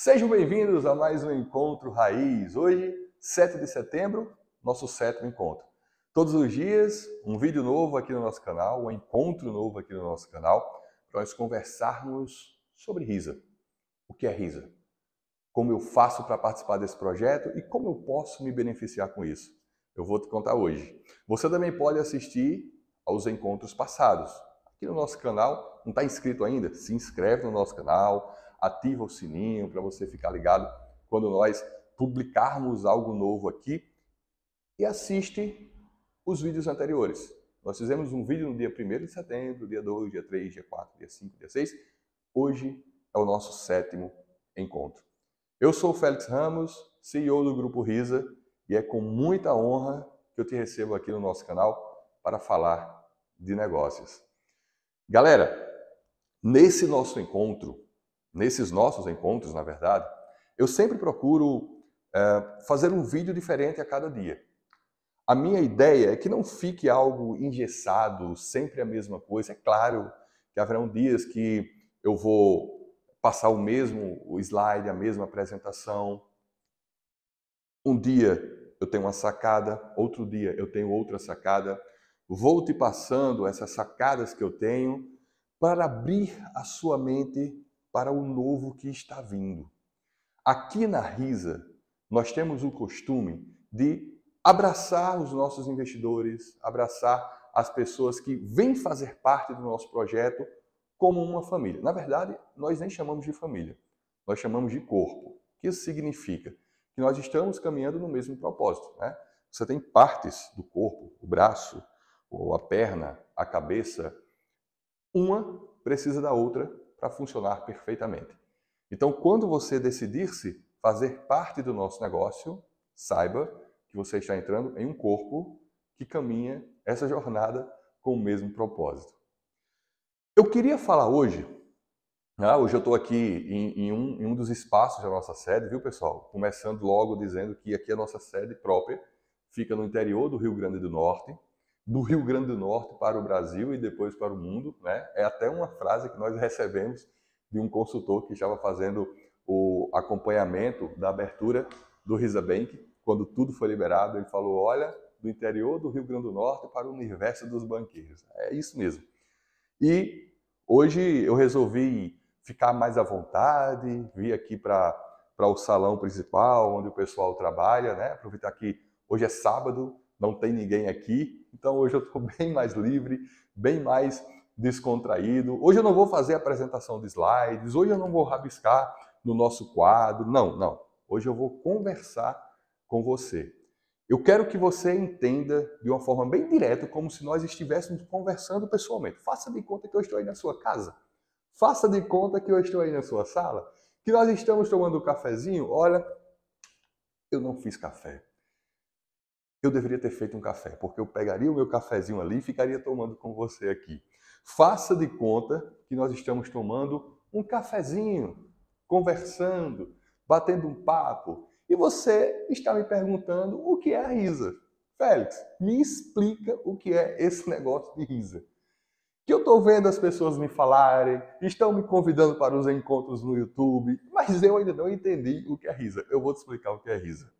Sejam bem-vindos a mais um Encontro Raiz. Hoje, 7 de setembro, nosso sétimo encontro. Todos os dias, um vídeo novo aqui no nosso canal, um encontro novo aqui no nosso canal, para nós conversarmos sobre risa. O que é risa? Como eu faço para participar desse projeto e como eu posso me beneficiar com isso? Eu vou te contar hoje. Você também pode assistir aos encontros passados. Aqui no nosso canal, não está inscrito ainda? Se inscreve no nosso canal, ativa o sininho para você ficar ligado quando nós publicarmos algo novo aqui e assiste os vídeos anteriores. Nós fizemos um vídeo no dia 1 de setembro, dia 2, dia 3, dia 4, dia 5, dia 6. Hoje é o nosso sétimo encontro. Eu sou o Félix Ramos, CEO do Grupo Risa, e é com muita honra que eu te recebo aqui no nosso canal para falar de negócios. Galera, nesse nosso encontro, nesses nossos encontros, na verdade, eu sempre procuro é, fazer um vídeo diferente a cada dia. A minha ideia é que não fique algo engessado, sempre a mesma coisa. É claro que haverão dias que eu vou passar o mesmo slide, a mesma apresentação. Um dia eu tenho uma sacada, outro dia eu tenho outra sacada. Vou te passando essas sacadas que eu tenho para abrir a sua mente para o novo que está vindo. Aqui na Risa, nós temos o costume de abraçar os nossos investidores, abraçar as pessoas que vêm fazer parte do nosso projeto como uma família. Na verdade, nós nem chamamos de família, nós chamamos de corpo. O que isso significa? Que nós estamos caminhando no mesmo propósito. Né? Você tem partes do corpo, o braço, ou a perna, a cabeça. Uma precisa da outra para funcionar perfeitamente. Então, quando você decidir-se fazer parte do nosso negócio, saiba que você está entrando em um corpo que caminha essa jornada com o mesmo propósito. Eu queria falar hoje, né? hoje eu estou aqui em, em, um, em um dos espaços da nossa sede, viu pessoal? Começando logo dizendo que aqui é a nossa sede própria, fica no interior do Rio Grande do Norte, do Rio Grande do Norte para o Brasil e depois para o mundo, né? É até uma frase que nós recebemos de um consultor que estava fazendo o acompanhamento da abertura do Risabank, quando tudo foi liberado, ele falou: "Olha, do interior do Rio Grande do Norte para o universo dos banqueiros". É isso mesmo. E hoje eu resolvi ficar mais à vontade, vir aqui para para o salão principal onde o pessoal trabalha, né? Aproveitar que hoje é sábado, não tem ninguém aqui. Então hoje eu estou bem mais livre, bem mais descontraído. Hoje eu não vou fazer apresentação de slides, hoje eu não vou rabiscar no nosso quadro. Não, não. Hoje eu vou conversar com você. Eu quero que você entenda de uma forma bem direta, como se nós estivéssemos conversando pessoalmente. Faça de conta que eu estou aí na sua casa. Faça de conta que eu estou aí na sua sala. Que nós estamos tomando um cafezinho. Olha, eu não fiz café eu deveria ter feito um café, porque eu pegaria o meu cafezinho ali e ficaria tomando com você aqui. Faça de conta que nós estamos tomando um cafezinho, conversando, batendo um papo, e você está me perguntando o que é a risa. Félix, me explica o que é esse negócio de risa. Que eu estou vendo as pessoas me falarem, estão me convidando para os encontros no YouTube, mas eu ainda não entendi o que é risa. Eu vou te explicar o que é risa.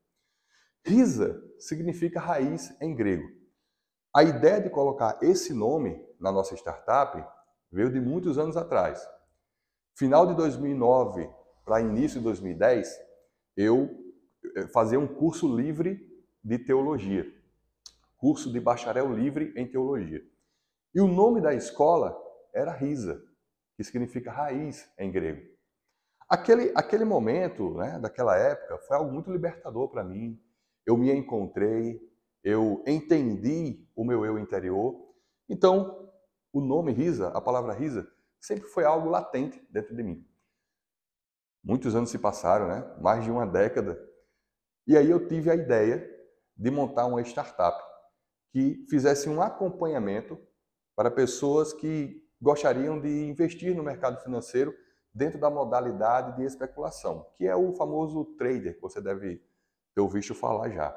Risa significa raiz em grego. A ideia de colocar esse nome na nossa startup veio de muitos anos atrás. Final de 2009 para início de 2010, eu eh, fazia um curso livre de teologia, curso de bacharel livre em teologia. E o nome da escola era Risa, que significa raiz em grego. Aquele, aquele momento, né, daquela época, foi algo muito libertador para mim, eu me encontrei, eu entendi o meu eu interior. Então, o nome Risa, a palavra Risa, sempre foi algo latente dentro de mim. Muitos anos se passaram, né? Mais de uma década. E aí eu tive a ideia de montar uma startup que fizesse um acompanhamento para pessoas que gostariam de investir no mercado financeiro dentro da modalidade de especulação, que é o famoso trader, que você deve eu visto falar já.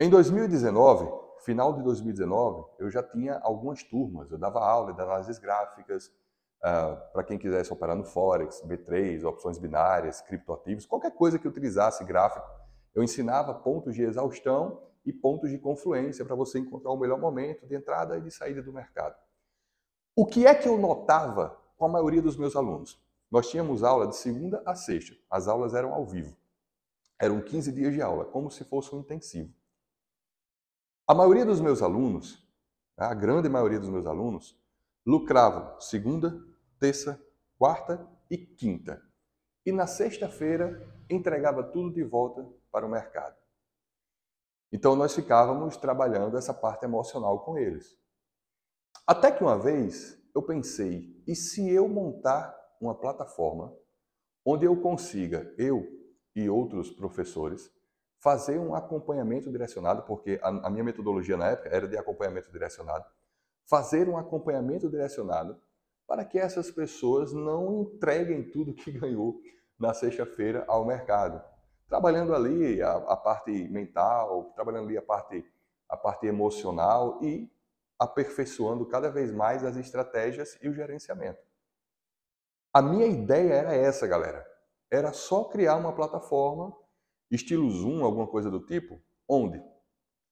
Em 2019, final de 2019, eu já tinha algumas turmas, eu dava aula de análises gráficas, uh, ah, para quem quisesse operar no Forex, B3, opções binárias, criptoativos, qualquer coisa que utilizasse gráfico, eu ensinava pontos de exaustão e pontos de confluência para você encontrar o melhor momento de entrada e de saída do mercado. O que é que eu notava com a maioria dos meus alunos? Nós tínhamos aula de segunda a sexta, as aulas eram ao vivo. Eram 15 dias de aula, como se fosse um intensivo. A maioria dos meus alunos, a grande maioria dos meus alunos, lucravam segunda, terça, quarta e quinta. E na sexta-feira entregava tudo de volta para o mercado. Então nós ficávamos trabalhando essa parte emocional com eles. Até que uma vez eu pensei, e se eu montar uma plataforma onde eu consiga, eu, e outros professores fazer um acompanhamento direcionado, porque a, a minha metodologia na época era de acompanhamento direcionado, fazer um acompanhamento direcionado para que essas pessoas não entreguem tudo que ganhou na sexta-feira ao mercado. Trabalhando ali a, a, parte mental, trabalhando ali a parte, a parte emocional e aperfeiçoando cada vez mais as estratégias e o gerenciamento. A minha ideia era essa, galera. Era só criar uma plataforma, estilo Zoom, alguma coisa do tipo, onde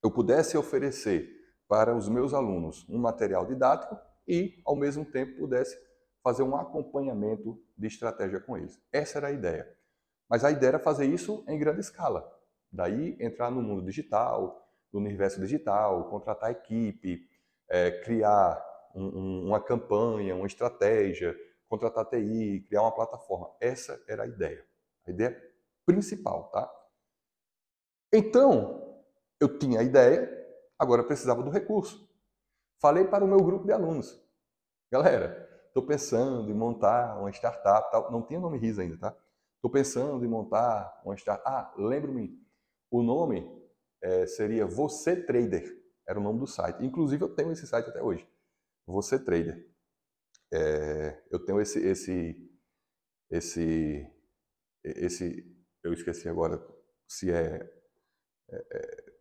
eu pudesse oferecer para os meus alunos um material didático e, ao mesmo tempo, pudesse fazer um acompanhamento de estratégia com eles. Essa era a ideia. Mas a ideia era fazer isso em grande escala. Daí entrar no mundo digital, no universo digital, contratar equipe, é, criar um, um, uma campanha, uma estratégia, contratar TI, criar uma plataforma. Essa era a ideia, a ideia principal, tá? Então, eu tinha a ideia, agora precisava do recurso. Falei para o meu grupo de alunos. Galera, estou pensando em montar uma startup, tal. não tinha nome RIS ainda, tá? Estou pensando em montar uma startup. Ah, lembro-me, o nome é, seria Você Trader, era o nome do site. Inclusive, eu tenho esse site até hoje, Você Trader. É, eu tenho esse, esse, esse, esse, eu esqueci agora se é, é, é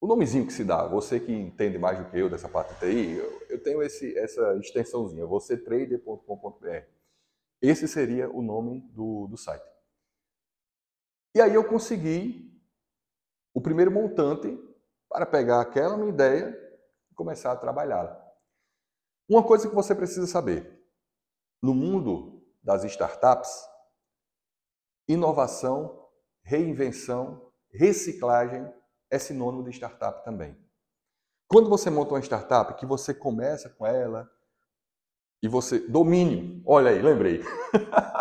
o nomezinho que se dá. Você que entende mais do que eu dessa parte de TI, eu, eu tenho esse, essa extensãozinha, vocêtrader.com.br. Esse seria o nome do, do site. E aí eu consegui o primeiro montante para pegar aquela minha ideia e começar a trabalhar. Uma coisa que você precisa saber: no mundo das startups, inovação, reinvenção, reciclagem é sinônimo de startup também. Quando você monta uma startup, que você começa com ela e você. Domínio. Olha aí, lembrei.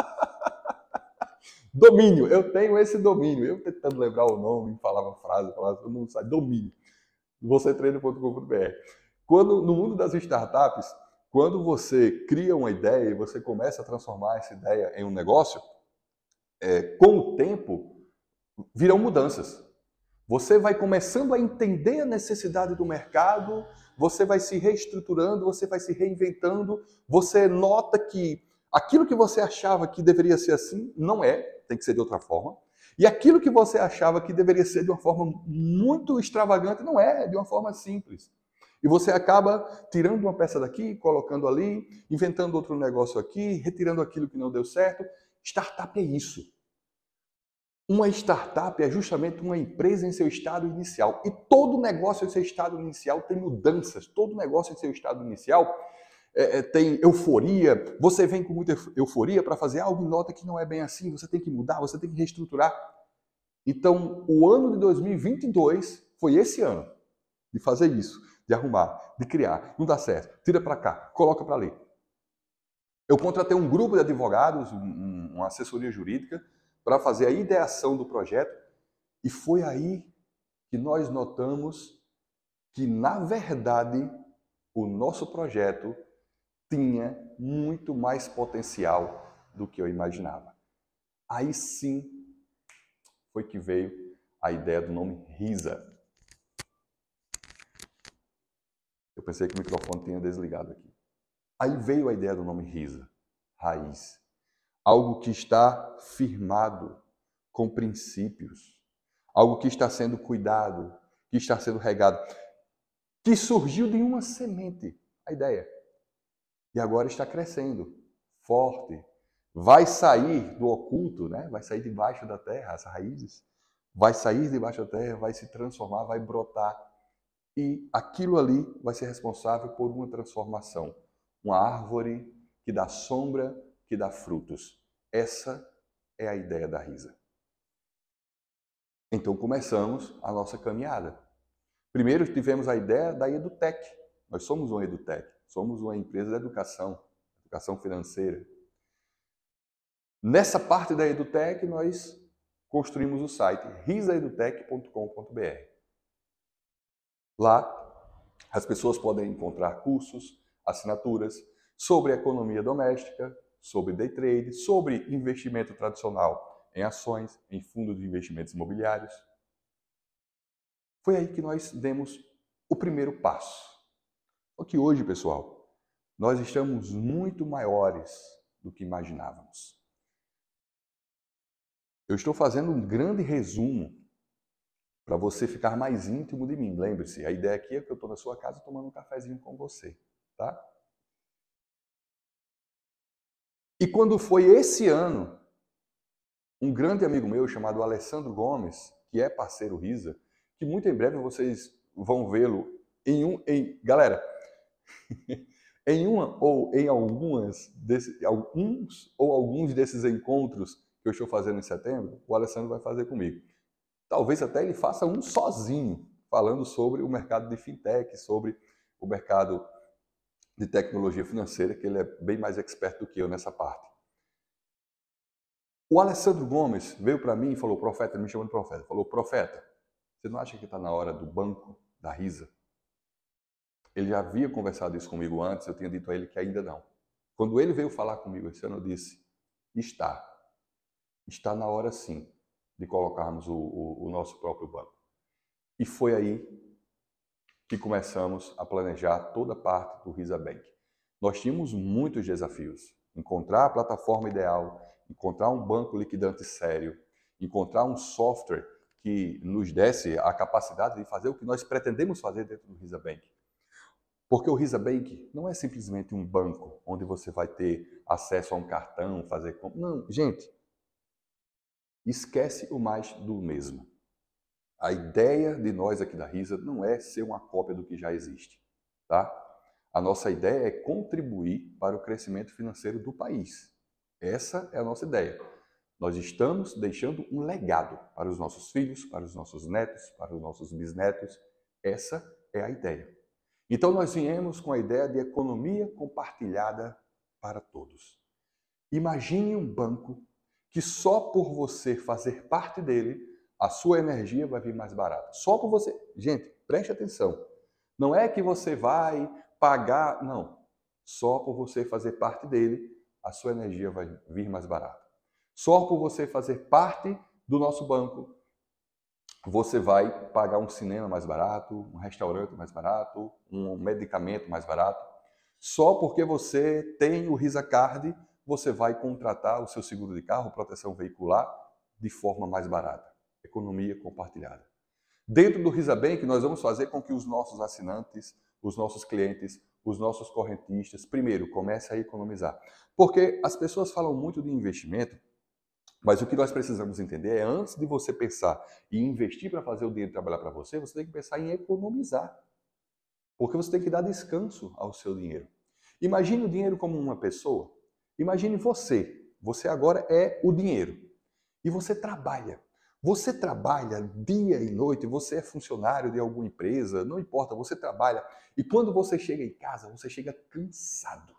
domínio. Eu tenho esse domínio. Eu tentando lembrar o nome, falava frase, falava, todo mundo sabe. Domínio. Você treina.com.br. Quando no mundo das startups, quando você cria uma ideia e você começa a transformar essa ideia em um negócio, é, com o tempo virão mudanças. Você vai começando a entender a necessidade do mercado, você vai se reestruturando, você vai se reinventando, você nota que aquilo que você achava que deveria ser assim não é, tem que ser de outra forma. E aquilo que você achava que deveria ser de uma forma muito extravagante não é, é de uma forma simples. E você acaba tirando uma peça daqui, colocando ali, inventando outro negócio aqui, retirando aquilo que não deu certo. Startup é isso. Uma startup é justamente uma empresa em seu estado inicial. E todo negócio em seu estado inicial tem mudanças. Todo negócio em seu estado inicial é, é tem euforia. Você vem com muita euforia para fazer algo e nota que não é bem assim. Você tem que mudar, você tem que reestruturar. Então, o ano de 2022 foi esse ano de fazer isso de arrumar, de criar. Não dá certo. Tira para cá, coloca para ali. Eu contratei um grupo de advogados, um, uma assessoria jurídica, para fazer a ideação do projeto. E foi aí que nós notamos que, na verdade, o nosso projeto tinha muito mais potencial do que eu imaginava. Aí sim foi que veio a ideia do nome RISA, Eu pensei que o microfone tinha desligado aqui. Aí veio a ideia do nome Risa, raiz. Algo que está firmado com princípios, algo que está sendo cuidado, que está sendo regado, que surgiu de uma semente, a ideia. E agora está crescendo, forte. Vai sair do oculto, né? vai sair debaixo da terra, as raízes, vai sair debaixo da terra, vai se transformar, vai brotar e aquilo ali vai ser responsável por uma transformação. Uma árvore que dá sombra, que dá frutos. Essa é a ideia da risa. Então começamos a nossa caminhada. Primeiro tivemos a ideia da EduTech. Nós somos uma EduTech, somos uma empresa de educação, educação financeira. Nessa parte da EduTech, nós construímos o site risaedutech.com.br. Lá, as pessoas podem encontrar cursos, assinaturas sobre economia doméstica, sobre day trade, sobre investimento tradicional em ações, em fundos de investimentos imobiliários. Foi aí que nós demos o primeiro passo. Só que hoje, pessoal, nós estamos muito maiores do que imaginávamos. Eu estou fazendo um grande resumo para você ficar mais íntimo de mim. Lembre-se, a ideia aqui é que eu estou na sua casa tomando um cafezinho com você, tá? E quando foi esse ano, um grande amigo meu chamado Alessandro Gomes, que é parceiro Risa, que muito em breve vocês vão vê-lo em um, em galera, em uma ou em algumas desses, alguns ou alguns desses encontros que eu estou fazendo em setembro, o Alessandro vai fazer comigo. Talvez até ele faça um sozinho, falando sobre o mercado de fintech, sobre o mercado de tecnologia financeira, que ele é bem mais experto do que eu nessa parte. O Alessandro Gomes veio para mim e falou, profeta, ele me chamou de profeta, falou, profeta, você não acha que está na hora do banco, da risa? Ele já havia conversado isso comigo antes, eu tinha dito a ele que ainda não. Quando ele veio falar comigo esse ano, eu disse, está, está na hora sim de colocarmos o, o, o nosso próprio banco. E foi aí que começamos a planejar toda a parte do Risa Bank. Nós tínhamos muitos desafios: encontrar a plataforma ideal, encontrar um banco liquidante sério, encontrar um software que nos desse a capacidade de fazer o que nós pretendemos fazer dentro do Risa Bank. Porque o Risa Bank não é simplesmente um banco onde você vai ter acesso a um cartão, fazer compra. Não, gente, Esquece o mais do mesmo. A ideia de nós aqui da Risa não é ser uma cópia do que já existe, tá? A nossa ideia é contribuir para o crescimento financeiro do país. Essa é a nossa ideia. Nós estamos deixando um legado para os nossos filhos, para os nossos netos, para os nossos bisnetos. Essa é a ideia. Então, nós viemos com a ideia de economia compartilhada para todos. Imagine um banco que só por você fazer parte dele, a sua energia vai vir mais barata. Só por você. Gente, preste atenção. Não é que você vai pagar, não. Só por você fazer parte dele, a sua energia vai vir mais barata. Só por você fazer parte do nosso banco, você vai pagar um cinema mais barato, um restaurante mais barato, um medicamento mais barato. Só porque você tem o Risa Card, você vai contratar o seu seguro de carro, proteção veicular, de forma mais barata. Economia compartilhada. Dentro do Risabank, nós vamos fazer com que os nossos assinantes, os nossos clientes, os nossos correntistas, primeiro, comecem a economizar. Porque as pessoas falam muito de investimento, mas o que nós precisamos entender é, antes de você pensar em investir para fazer o dinheiro trabalhar para você, você tem que pensar em economizar. Porque você tem que dar descanso ao seu dinheiro. Imagine o dinheiro como uma pessoa Imagine você. Você agora é o dinheiro. E você trabalha. Você trabalha dia e noite, você é funcionário de alguma empresa, não importa, você trabalha. E quando você chega em casa, você chega cansado.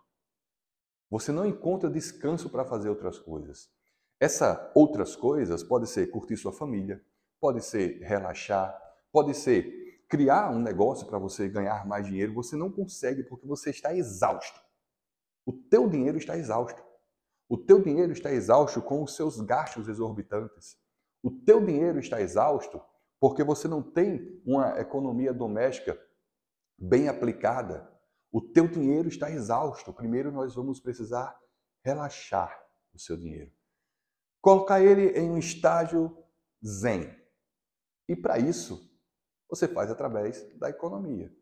Você não encontra descanso para fazer outras coisas. Essa outras coisas pode ser curtir sua família, pode ser relaxar, pode ser criar um negócio para você ganhar mais dinheiro. Você não consegue porque você está exausto. O teu dinheiro está exausto. O teu dinheiro está exausto com os seus gastos exorbitantes. O teu dinheiro está exausto porque você não tem uma economia doméstica bem aplicada. O teu dinheiro está exausto. Primeiro nós vamos precisar relaxar o seu dinheiro. Colocar ele em um estágio zen. E para isso, você faz através da economia.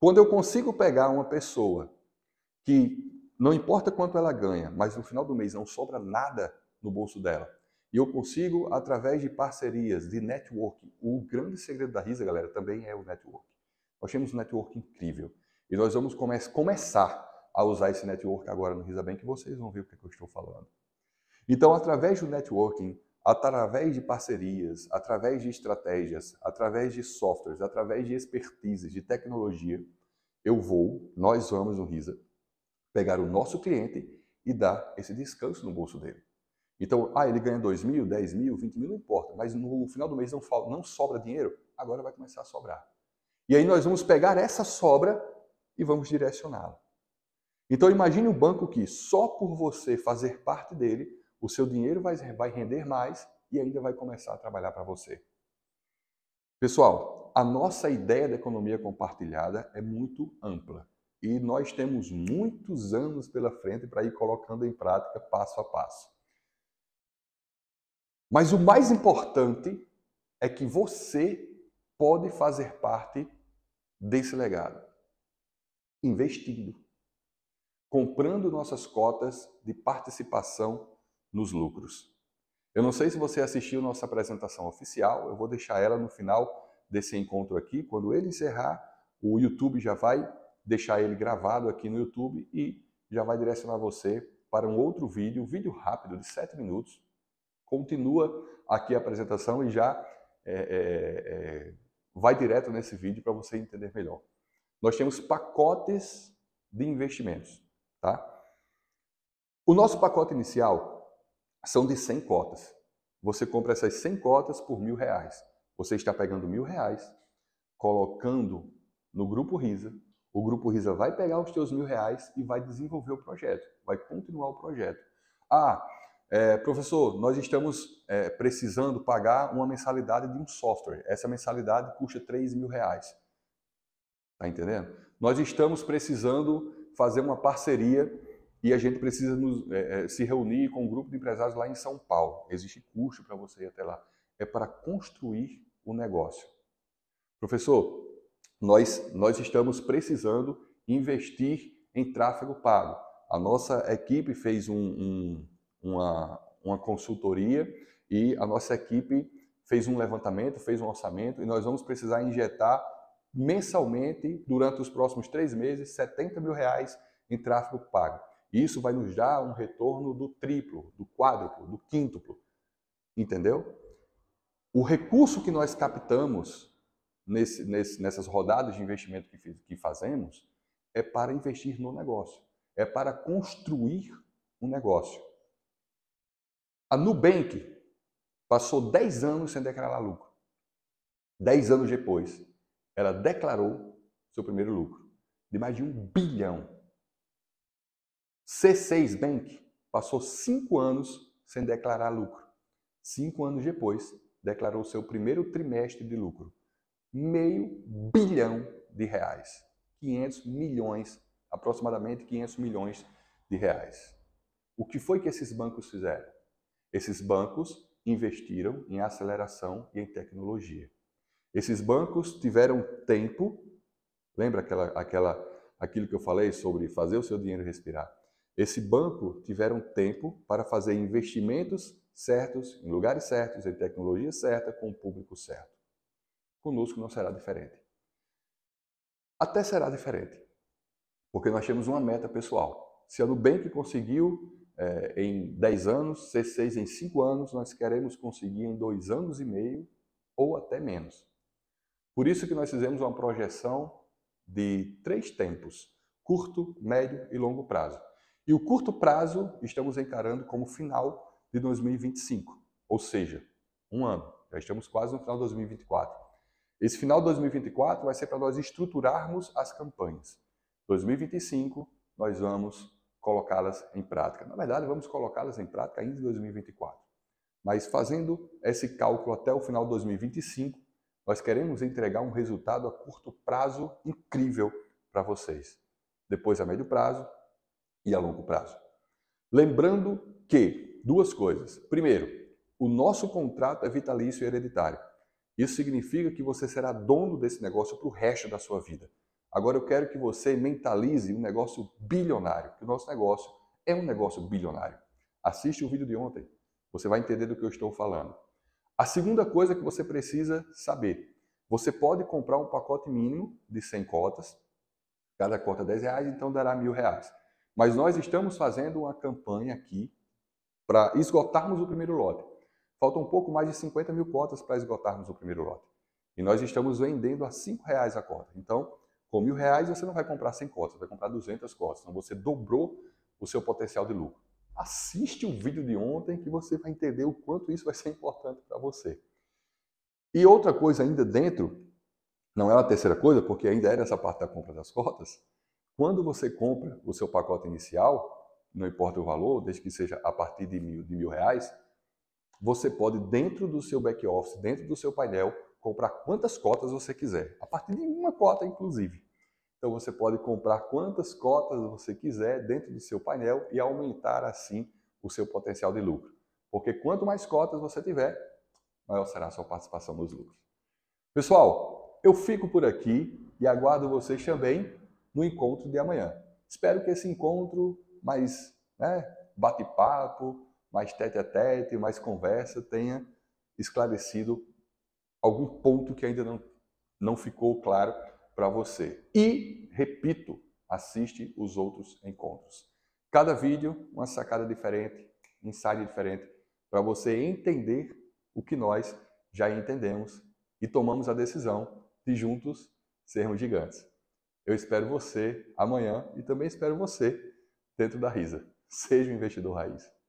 Quando eu consigo pegar uma pessoa que não importa quanto ela ganha, mas no final do mês não sobra nada no bolso dela. E eu consigo através de parcerias, de networking. O grande segredo da Risa, galera, também é o networking. Nós temos um network incrível. E nós vamos come começar a usar esse network agora no Risa Bank, que vocês vão ver o que, é que eu estou falando. Então, através do networking, através de parcerias, através de estratégias, através de softwares, através de expertise, de tecnologia, eu vou, nós vamos no Risa pegar o nosso cliente e dar esse descanso no bolso dele. Então, ah, ele ganha 2 mil, 10 mil, 20 mil, não importa, mas no final do mês não, não sobra dinheiro, agora vai começar a sobrar. E aí nós vamos pegar essa sobra e vamos direcioná-la. Então, imagine um banco que só por você fazer parte dele, o seu dinheiro vai, vai render mais e ainda vai começar a trabalhar para você. Pessoal, a nossa ideia da economia compartilhada é muito ampla e nós temos muitos anos pela frente para ir colocando em prática passo a passo. Mas o mais importante é que você pode fazer parte desse legado, investindo, comprando nossas cotas de participação nos lucros. Eu não sei se você assistiu nossa apresentação oficial, eu vou deixar ela no final desse encontro aqui. Quando ele encerrar, o YouTube já vai deixar ele gravado aqui no YouTube e já vai direcionar você para um outro vídeo, um vídeo rápido de 7 minutos. Continua aqui a apresentação e já é, é, é, vai direto nesse vídeo para você entender melhor. Nós temos pacotes de investimentos, tá? O nosso pacote inicial são de 100 cotas. Você compra essas 100 cotas por mil reais. Você está pegando mil reais, colocando no grupo RISA, o Grupo Risa vai pegar os teus mil reais e vai desenvolver o projeto, vai continuar o projeto. Ah, é, professor, nós estamos é, precisando pagar uma mensalidade de um software. Essa mensalidade custa 3 mil reais. Tá entendendo? Nós estamos precisando fazer uma parceria e a gente precisa nos, é, é se reunir com um grupo de empresários lá em São Paulo. Existe custo para você ir até lá. É para construir o negócio. Professor, nós, nós estamos precisando investir em tráfego pago. A nossa equipe fez um, um, uma, uma consultoria e a nossa equipe fez um levantamento, fez um orçamento e nós vamos precisar injetar mensalmente, durante os próximos três meses, 70 mil reais em tráfego pago. E isso vai nos dar um retorno do triplo, do quádruplo, do quíntuplo. Entendeu? O recurso que nós captamos nesse, nesse, nessas rodadas de investimento que, que fazemos é para investir no negócio, é para construir um negócio. A Nubank passou 10 anos sem declarar lucro. 10 anos depois, ela declarou seu primeiro lucro, de mais de um bilhão. C6 Bank passou 5 anos sem declarar lucro. Cinco anos depois, declarou seu primeiro trimestre de lucro, meio bilhão de reais. 500 milhões, aproximadamente 500 milhões de reais. O que foi que esses bancos fizeram? Esses bancos investiram em aceleração e em tecnologia. Esses bancos tiveram tempo, lembra aquela, aquela, aquilo que eu falei sobre fazer o seu dinheiro respirar? Esse banco tiveram tempo para fazer investimentos certos, em lugares certos, em tecnologia certa, com o público certo conosco não será diferente. Até será diferente, porque nós temos uma meta pessoal. Se a Nubank conseguiu é, em 10 anos, C6 em 5 anos, nós queremos conseguir em 2 anos e meio ou até menos. Por isso que nós fizemos uma projeção de três tempos, curto, médio e longo prazo. E o curto prazo estamos encarando como final de 2025, ou seja, um ano. Já estamos quase no final de 2024. Esse final de 2024 vai ser para nós estruturarmos as campanhas. 2025, nós vamos colocá-las em prática. Na verdade, vamos colocá-las em prática ainda em 2024. Mas fazendo esse cálculo até o final de 2025, nós queremos entregar um resultado a curto prazo incrível para vocês. Depois a médio prazo e a longo prazo. Lembrando que duas coisas. Primeiro, o nosso contrato é vitalício e hereditário. Isso significa que você será dono desse negócio para o resto da sua vida. Agora eu quero que você mentalize um negócio bilionário, que o nosso negócio é um negócio bilionário. Assiste o vídeo de ontem, você vai entender do que eu estou falando. A segunda coisa que você precisa saber, você pode comprar um pacote mínimo de 100 cotas, cada cota 10 reais, então dará mil reais. Mas nós estamos fazendo uma campanha aqui para esgotarmos o primeiro lote. Faltam um pouco mais de 50 mil cotas para esgotarmos o primeiro lote. E nós estamos vendendo a R$ 5,00 a cota. Então, com mil reais você não vai comprar 100 cotas, vai comprar 200 cotas. Então, você dobrou o seu potencial de lucro. Assiste o vídeo de ontem que você vai entender o quanto isso vai ser importante para você. E outra coisa ainda dentro, não é a terceira coisa, porque ainda era é essa parte da compra das cotas, quando você compra o seu pacote inicial, não importa o valor, desde que seja a partir de mil, de mil reais, você pode, dentro do seu back-office, dentro do seu painel, comprar quantas cotas você quiser, a partir de uma cota, inclusive. Então, você pode comprar quantas cotas você quiser dentro do seu painel e aumentar, assim, o seu potencial de lucro. Porque quanto mais cotas você tiver, maior será a sua participação nos lucros. Pessoal, eu fico por aqui e aguardo vocês também no encontro de amanhã. Espero que esse encontro mais né, bate-papo, mais tete a tete, mais conversa, tenha esclarecido algum ponto que ainda não, não ficou claro para você. E, repito, assiste os outros encontros. Cada vídeo, uma sacada diferente, um insight diferente, para você entender o que nós já entendemos e tomamos a decisão de juntos sermos gigantes. Eu espero você amanhã e também espero você dentro da Risa. Seja um investidor raiz.